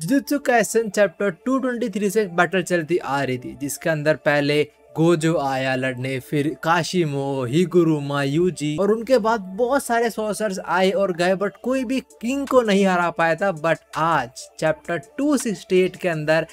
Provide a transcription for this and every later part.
jujutsu कैसन chapter 223 से battle चलती आ रही थी जिसके अंदर पहले गोजो आया लड़ने फिर काशिमो हिगुरुमा यूजी और उनके बाद बहुत सारे सोर्सर्स आए और गए बट कोई भी किंग को नहीं हरा पाया था बट आज चैप्टर 268 के अंदर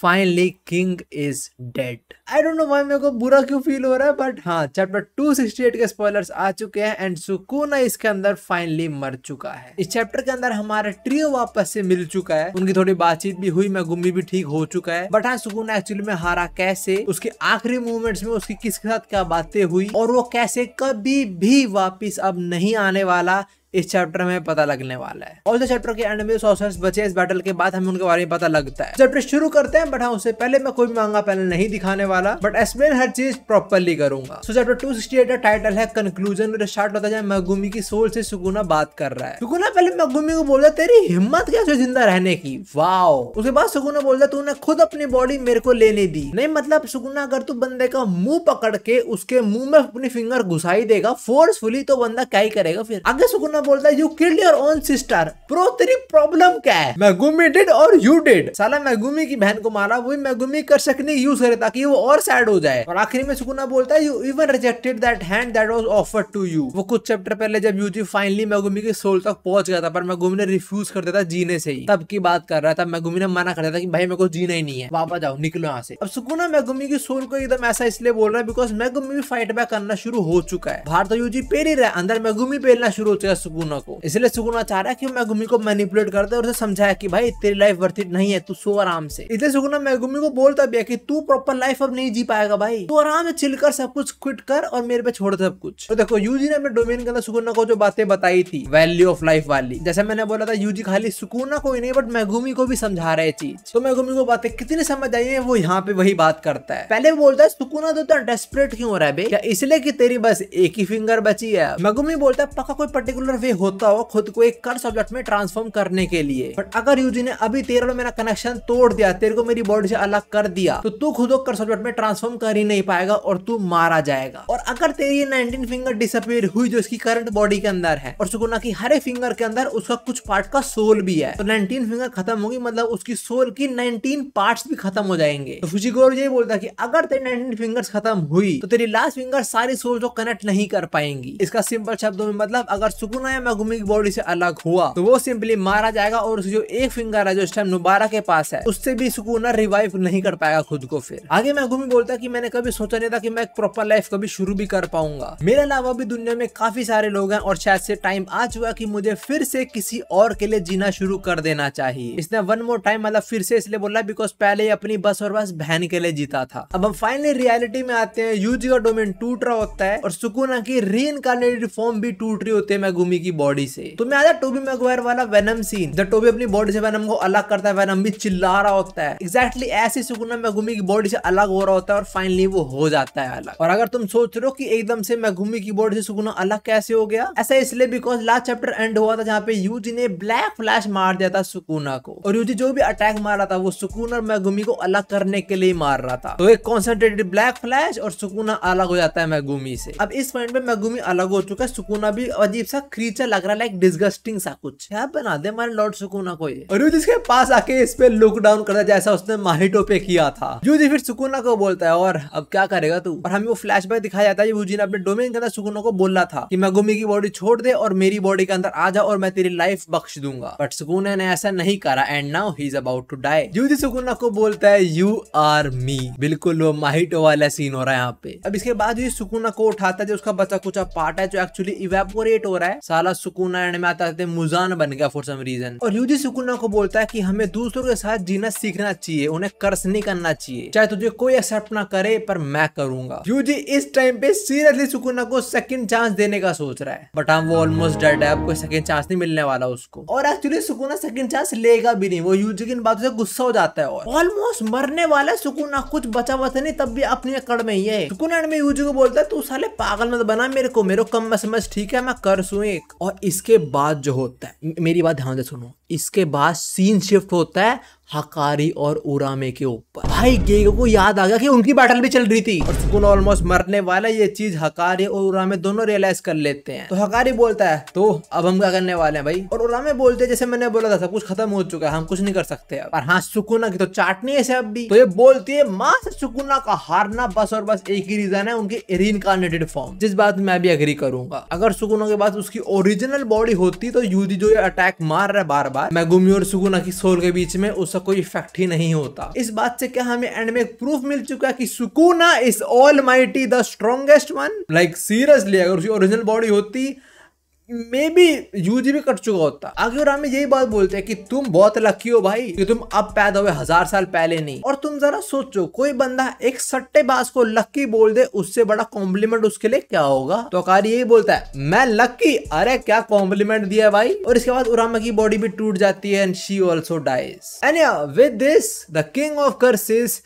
finally king is dead I don't know why मेरे को बुरा क्यों फील हो रहा है बट हाँ चैप्टर 268 के स्पॉयलर्स आ चुके हैं एंड सुकोना इसके अंदर फाइनली मर चुका है इस चैप्टर के अंदर हमारा ट्रियो वापस से मिल चुका है उनकी थोड़ी बातचीत भी हुई मैगुम्बी भी ठीक हो चुका है बट हाँ सुकोना एक्चुअली में हारा कैसे उसके आखिरी मूवमेंट्स में उसकी किसके साथ क्या बातें हुई और वो कैसे कभी भी वापिस अब नहीं आने वाला इस चैप्टर में पता लगने वाला है और चैप्टर के एंड में सोर्सर्स बचे इस बैटल के बाद हमें उनके बारे में पता लगता है चैप्टर शुरू करते हैं बट हाँ उससे पहले मैं कोई मांगा पैनल नहीं दिखाने वाला बट एक्सप्लेन हर चीज प्रॉपरली करूंगा so chapter sixty eight title है कंक्लूजन और स्टार्ट होता है मगुमी की सोल से सुकुना बात कर रहा है सुकुना पहले मगुमी को बोलता तेरी हिम्मत कैसे जिंदा रहने की वाओ उसके बाद सुकुना बोलता ने खुद अपनी बॉडी मेरे को लेने दी नहीं मतलब सुकुना अगर तू बंदे का मुंह पकड़ के उसके मुंह में अपनी फिंगर घुसाई देगा फोर्सफुली तो बंदा क्या ही करेगा फिर आगे सुकुना में बोलता है you killed your own sister bro तेरी प्रॉब्लम क्या है मैगुमी डिड और यू डिड साला मैगुमी की बहन को मारा वही मैगुमी कर सकने यूज करे ताकि वो और सैड हो जाए और आखिरी में सुकुना बोलता है you even rejected that hand that was offered to you वो कुछ चैप्टर पहले जब यूजी फाइनली मैगुमी के सोल तक पहुंच गया था पर मैगुमी ने रिफ्यूज कर दिया था जीने से ही तब की बात कर रहा था मैगुमी ने मना कर दिया था कि भाई मेरे को जीना ही नहीं है वापस जाओ निकलो यहाँ से अब सुकुना मैगुमी की सोल को एकदम ऐसा इसलिए बोल रहा है बिकॉज मैगुमी भी फाइट बैक करना शुरू हो चुका है भारत तो यूजी पेल ही रहा है अंदर मैगुमी पेलना शुरू हो चुका है सुगुना को इसलिए सुगुना चाह रहा है की मैगुमी को मैनिपुलेट करते और उसे समझाया की भाई तेरी लाइफ वर्थ इट नहीं है तू सो आराम से इसलिए सुगुना मैगुमी को बोलता भी है की तू प्रॉपर लाइफ अब नहीं जी पाएगा भाई तू आराम से चिल कर सब कुछ क्विट कर और मेरे पे छोड़ सब कुछ तो देखो यूजी ने अपने डोमेन के अंदर सुगुना को जो बातें बताई थी वैल्यू ऑफ लाइफ वाली जैसे मैंने बोला था यूजी खाली सुकुना को ही नहीं बट मैगुमी को भी समझा रहे चीज तो मैगुमी को बातें कितनी समझ आई है वो यहाँ पे वही बात करता है पहले बोलता है सुकुना तो डेस्परेट क्यों हो रहा है इसलिए की तेरी बस एक ही फिंगर बची है मैगुमी बोलता है पक्का कोई पर्टिकुलर वे होता हो खुद को एक कर सब्जेक्ट में ट्रांसफॉर्म करने के लिए बट अगर यूजी ने अभी तेरे और मेरा कनेक्शन तोड़ दिया तेरे को मेरी बॉडी से अलग कर दिया तो तू खुद को कर्स ऑब्जेक्ट में ट्रांसफॉर्म कर ही नहीं पाएगा और तू मारा जाएगा और अगर तेरी नाइनटीन फिंगर डिसअपियर हुई जो इसकी करंट बॉडी के अंदर है और सुकुना की हरे फिंगर के अंदर उसका कुछ पार्ट का सोल भी है तो नाइनटीन फिंगर खत्म होगी मतलब उसकी सोल की नाइनटीन पार्ट भी खत्म हो जाएंगे तो फुशिगोर ये बोलता की अगर तेरी नाइनटीन फिंगर खत्म हुई तो तेरी लास्ट फिंगर सारी सोल को कनेक्ट नहीं कर पाएंगी इसका सिंपल शब्दों में मतलब अगर सुकुना समय मगुमी की बॉडी से अलग हुआ तो वो सिंपली मारा जाएगा और जो एक फिंगर है जो इस टाइम नुबारा के पास है उससे भी सुकूना रिवाइव नहीं कर पाएगा खुद को फिर आगे मैगुमी बोलता की मैंने कभी सोचा नहीं था की मैं एक प्रॉपर लाइफ कभी शुरू भी कर पाऊंगा मेरे अलावा भी दुनिया में काफी सारे लोग हैं और शायद से टाइम आ चुका की मुझे फिर से किसी और के लिए जीना शुरू कर देना चाहिए इसने वन मोर टाइम मतलब फिर से इसलिए बोला बिकॉज पहले अपनी बस और बस बहन के लिए जीता था अब हम फाइनली रियलिटी में आते हैं यूजी का डोमेन टूट रहा होता है और सुकुना की री फॉर्म भी टूट रही होती है मैगुमी की बॉडी से तुम्हें याद है टोबी मैगवायर वाला वेनम सीन जब टोबी अपनी बॉडी से वेनम को अलग करता है वेनम भी चिल्ला रहा होता है एक्जैक्टली ऐसी सुकुना मैगुमी की बॉडी से अलग हो रहा होता है और फाइनली वो हो जाता है अलग और अगर तुम सोच रहे हो कि एकदम से मैगुमी की बॉडी से सुकुना अलग कैसे हो गया ऐसा इसलिए बिकॉज लास्ट चैप्टर एंड हुआ था जहाँ पे यूजी ने ब्लैक फ्लैश मार दिया था सुकुना को और यूजी जो भी अटैक मार रहा था वो सुकुन और मैगुमी को अलग करने के लिए मार रहा था तो एक कॉन्सेंट्रेटेड ब्लैक फ्लैश और सुकुना अलग हो जाता है मैगुमी से अब इस पॉइंट पे मैगुमी अलग हो चुका है सुकुना भी अजीब सा क्रीचर लग रहा है लाइक डिस्गस्टिंग सा कुछ क्या बना दे मारे लॉर्ड सुकुना को ये और जिसके पास आके इस पे लुक डाउन करता जैसा उसने माहिटो पे किया था यूजी फिर सुकुना को बोलता है और अब क्या करेगा तू और हमें वो फ्लैश बैक दिखाया जाता है यूजी ने अपने डोमेन के अंदर सुकुना को बोला था कि मगुमी की बॉडी छोड़ दे और मेरी बॉडी के अंदर आ जा और मैं तेरी लाइफ बख्श दूंगा बट सुकुना ने ऐसा नहीं करा and now he is about to die Yuji Sukuna को बोलता है यू आर मी बिल्कुल वो माहिटो वाला सीन हो रहा है यहाँ पे अब इसके बाद यूजी सुकुना को उठाता है जो उसका बचा कुछ पार्ट है जो एक्चुअली इवेपोरेट हो रहा है साला सुकूना एंड में आता आते तो मुजान बन गया फॉर सम रीजन और यूजी सुकूना को बोलता है कि हमें दूसरों के साथ जीना सीखना चाहिए उन्हें कर्स नहीं करना चाहिए चाहे तुझे कोई एक्सेप्ट ना करे पर मैं करूंगा यूजी इस टाइम पे सीरियसली सुकूना को सेकंड चांस देने का सोच रहा है बट हम वो ऑलमोस्ट डेड है कोई सेकंड चांस नहीं मिलने वाला उसको और एक्चुअली सुकूना सेकंड चांस लेगा भी नहीं वो यूजी की बातों से गुस्सा हो जाता है और ऑलमोस्ट मरने वाला है सुकूना कुछ बचा बचा नहीं तब भी अपनी अकड़ में ही है सुकूना एंड में यूजी को बोलता है तू साले पागल मत बना मेरे को मेरे को कम समझ ठीक है मैं कर सू म्यूजिक और इसके बाद जो होता है मेरी बात ध्यान से सुनो इसके बाद सीन शिफ्ट होता है हकारी और उरामे के ऊपर भाई गेगो को याद आ गया कि उनकी बैटल भी चल रही थी और सुकुन ऑलमोस्ट मरने वाला ये चीज हकारी और उरामे दोनों रियलाइज कर लेते हैं तो हकारी बोलता है तो अब हम क्या करने वाले हैं भाई और उरामे बोलते हैं जैसे मैंने बोला था सब कुछ खत्म हो चुका है हम कुछ नहीं कर सकते और हाँ सुकुना की तो चाटनी है अब भी तो ये बोलती है माँ से सुकुना का हारना बस और बस एक ही रीजन है उनके रीनकारनेटेड फॉर्म जिस बात मैं भी अग्री करूंगा अगर सुकुना के पास उसकी ओरिजिनल बॉडी होती तो यूजी जो अटैक मार रहा है बार बार मैं गुमी और सुकुना की सोल के बीच में उस उसका कोई इफेक्ट ही नहीं होता इस बात से क्या हमें एंड में प्रूफ मिल चुका कि Sukuna is all mighty the strongest one like seriously अगर उसकी ओरिजिनल बॉडी होती मे बी यूज भी कट चुका होता आगे और हमें यही बात बोलते हैं कि तुम बहुत लकी हो भाई कि तुम अब पैदा हुए हजार साल पहले नहीं और तुम जरा सोचो कोई बंदा एक सट्टेबाज को लकी बोल दे उससे बड़ा कॉम्प्लीमेंट उसके लिए क्या होगा तो अकार यही बोलता है मैं लकी अरे क्या कॉम्प्लीमेंट दिया भाई और इसके बाद उरामा की बॉडी भी टूट जाती है and she also dies and with this the king of curses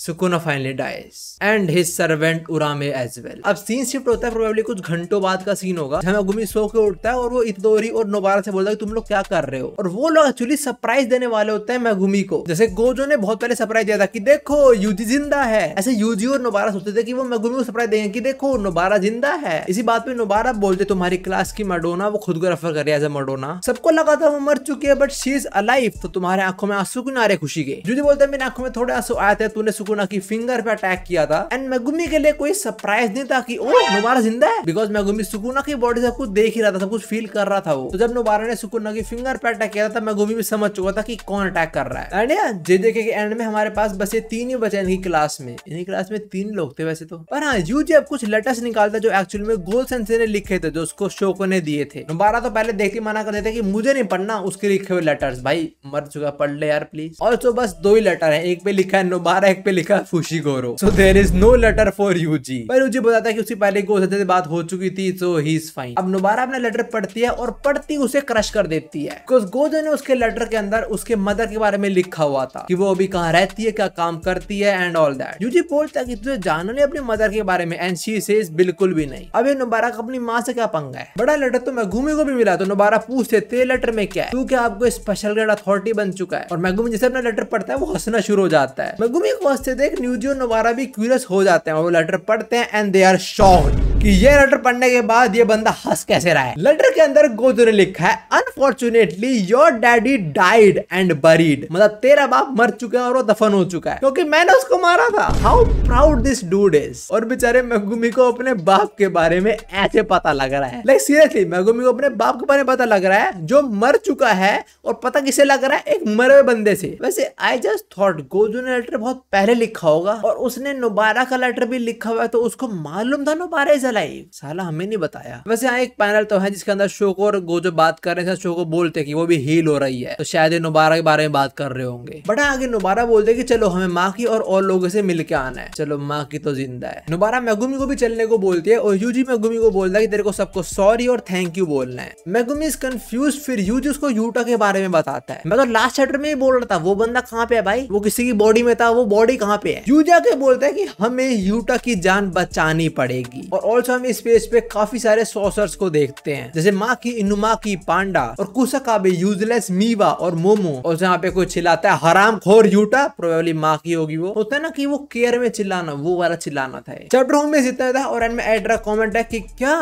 Sukuna finally dies and his servant Uraume as well अब सीन शिफ्ट होता है प्रोबेबली कुछ घंटों बाद का सीन होगा जहां अगुमी सो के उठता है और वो इतदोरी और नोबारा से बोलता है कि तुम लोग क्या कर रहे हो और वो लोग एक्चुअली सरप्राइज देने वाले होते हैं मैगुमी को जैसे गोजो ने बहुत पहले सरप्राइज दिया था कि देखो यूजी जिंदा है ऐसे यूजी और नोबारा सोचते थे कि वो मैगुमी को सरप्राइज देंगे कि देखो नोबारा जिंदा है इसी बात पे नोबारा बोलते तुम्हारी क्लास की मडोना वो खुद को रेफर कर रही है एज ए मडोना सबको लगा था वो मर चुकी है बट शी इज अलाइव तो तुम्हारे आंखों में आंसू क्यों आ रहे खुशी के जूजी बोलते हैं मेरी आंखों में थोड़े आंसू आए थे तूने मैगुना की फिंगर पे अटैक किया था एंड मैगुमी के लिए कोई सरप्राइज नहीं था कि ओ नोबारा जिंदा है बिकॉज मैगुमी सुकुना की बॉडी सब कुछ देख ही रहा था सब कुछ फील कर रहा था वो तो जब नोबारा ने सुकुना की फिंगर पे अटैक किया था मैगुमी भी समझ चुका था कि कौन अटैक कर रहा है एंड जे देखे के एंड में हमारे पास बस ये तीन ही बचे इनकी क्लास में इनकी क्लास में तीन लोग थे वैसे तो पर हाँ यूजी अब कुछ लेटर्स निकालता जो एक्चुअल में गोल सेंसे ने लिखे थे जो उसको शोको ने दिए थे नोबारा तो पहले देखते मना कर देते कि मुझे नहीं पढ़ना उसके लिखे हुए लेटर्स भाई मर चुका पढ़ ले यार प्लीज और तो बस दो ही लेटर है एक पे लिखा है नोबारा एक पे लिखा Fushiguro so there is no letter for you जी पर जी बताता है कि उसकी पहले को से बात हो चुकी थी सो ही इज फाइन अब नोबारा अपना लेटर पढ़ती है और पढ़ती उसे क्रश कर देती है गोजो ने उसके लेटर के अंदर उसके मदर के बारे में लिखा हुआ था कि वो अभी कहाँ रहती है क्या काम करती है एंड ऑल दैट यूजी बोलता है कि तुझे जानो ने अपनी मदर के बारे में एंड शी से बिल्कुल भी नहीं अब ये का अपनी माँ से क्या पंगा है बड़ा लेटर तो मैगूमी को भी मिला तो नोबारा पूछते तेरे लेटर में क्या है तू आपको स्पेशल ग्रेड अथॉरिटी बन चुका है और मैगूमी जैसे अपना लेटर पढ़ता है वो हंसना शुरू हो जाता है मैगूमी को हंसते देख न्यूजियो नवारा भी क्यूरियस हो जाते हैं और वो लेटर पढ़ते हैं एंड दे आर शॉक्ड कि ये लेटर पढ़ने के बाद ये बंदा हंस कैसे रहा है लेटर के अंदर गोदू ने लिखा है unfortunately your daddy died and buried मतलब तेरा बाप मर चुका है और वो दफन हो चुका है क्योंकि मैंने उसको मारा था how proud this dude is और बेचारे मैगुमी को अपने बाप के बारे में ऐसे पता लग रहा है लाइक सीरियसली मैगुमी को अपने बाप के बारे में पता लग रहा है जो मर चुका है और पता किसे लग रहा है एक मरे हुए बंदे से वैसे आई जस्ट थॉट गोजू ने लेटर बहुत पहले लिखा होगा और उसने नोबारा का लेटर भी लिखा हुआ है तो उसको मालूम था नोबारा इज लाइफ साला हमें नहीं बताया वैसे यहाँ एक पैनल तो है जिसके अंदर शोको और गोजो बात कर रहे हैं शोको बोलते कि वो भी हील हो रही है तो शायद नुबारा के बारे में बात कर रहे होंगे बट हाँ, आगे नुबारा बोलते कि चलो हमें माँ की और और लोगों से मिलके आना है चलो माँ की तो जिंदा है नुबारा मेगुमी को भी चलने को बोलती है और यूजी मेगुमी को बोलता है की तेरे को सबको सॉरी और थैंक यू बोलना है मेगुमी इज कंफ्यूज फिर यूजी उसको यूटा के बारे में बताता है मैं तो लास्ट चैप्टर में ही बोल रहा था वो बंदा कहाँ पे है भाई वो किसी की बॉडी में था वो बॉडी कहाँ पे है यूजा के बोलता है की हमें यूटा की जान बचानी पड़ेगी और ऑल्सो हम इस पेज पे काफी सारे सोसर्स को देखते हैं जैसे माँ की इनुमा की पांडा और कुशका भी यूजलेस मीवा और मोमो और जहाँ पे कोई चिल्लाता है हराम खोर यूटा प्रोबेबली माँ की होगी वो होता है ना कि वो केयर में चिल्लाना वो वाला चिल्लाना था चैप्टर होम में जितना था और एंड में एड्रा कॉमेंट है कि क्या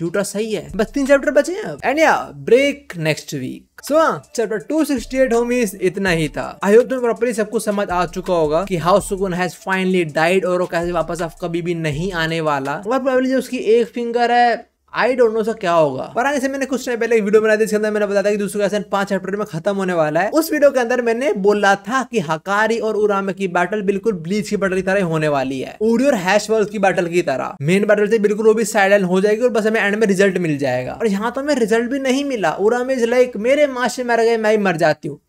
यूटा सही है बस तीन चैप्टर बचे हैं एंड या ब्रेक नेक्स्ट वीक सो हाँ चैप्टर 268 होमीज इतना ही था आई होप तुम्हें प्रॉपरली सब कुछ समझ आ चुका होगा कि हाउस सुकुन हैज फाइनली डाइड और वो कैसे वापस अब कभी भी नहीं आने वाला और प्रॉब्लम जो उसकी एक फिंगर है आई डोंट नो सर क्या होगा पर आगे से मैंने कुछ टाइम पहले एक वीडियो बनाई थी इसके अंदर मैंने बताया कि दूसरे का पांच चैप्टर में खत्म होने वाला है उस वीडियो के अंदर मैंने बोला था कि हकारी और उरामे की बैटल बिल्कुल ब्लीच की बैटल की तरह होने वाली है उरी और हैश वर्ल्ड की बैटल की तरह मेन बैटल से बिल्कुल वो भी साइड हो जाएगी और बस हमें एंड में रिजल्ट मिल जाएगा और यहाँ तो हमें रिजल्ट भी नहीं मिला उरामे इज लाइक मेरे माँ से मर गए मैं ही मर जाती हूँ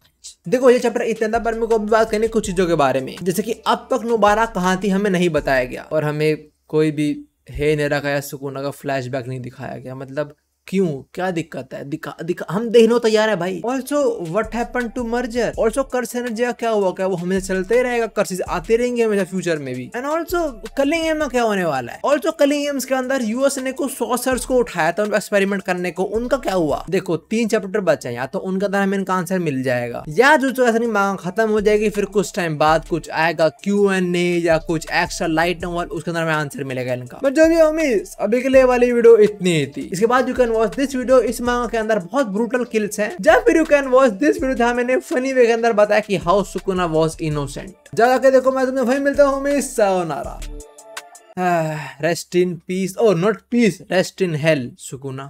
देखो ये चैप्टर इतना था पर मेरे को अभी बात करनी कुछ चीजों के बारे में जैसे कि अब तक नुबारा कहाँ थी हमें नहीं बताया गया और हमें कोई भी हे नेरा या सुकूना का फ्लैशबैक नहीं दिखाया गया मतलब क्यों क्या दिक्कत है दिखा दिखा हम देखने तैयार है भाई also what happen to merger also curse energy का क्या हुआ क्या वो हमेशा चलते रहेगा कर्सेज आते रहेंगे हमेशा फ्यूचर में भी एंड ऑल्सो कलिंग एम में क्या होने वाला है ऑल्सो कलिंग एम्स के अंदर यूएस ने कुछ सॉसर्स को उठाया था एक्सपेरिमेंट करने को उनका क्या हुआ देखो तीन चैप्टर बचे या तो उनका तरह हमें इनका आंसर मिल जाएगा या जो तो ऐसा नहीं मांग खत्म हो जाएगी फिर कुछ टाइम बाद कुछ आएगा क्यू एन ए या कुछ एक्स्ट्रा लाइट नंबर उसके अंदर हमें आंसर मिलेगा इनका बट जो अभी के लिए वाली वीडियो इतनी ही थी इसके बाद you can watch this video इस मांगा के अंदर बहुत ब्रूटल किल्स हैं जब फिर you can watch this video था मैंने फनी वे के अंदर बताया कि हाउ सुकुना वॉज इनोसेंट जगह के देखो मैं तुम्हें वही मिलता हूँ मिस सावनारा रेस्ट इन पीस और not peace rest in hell Sukuna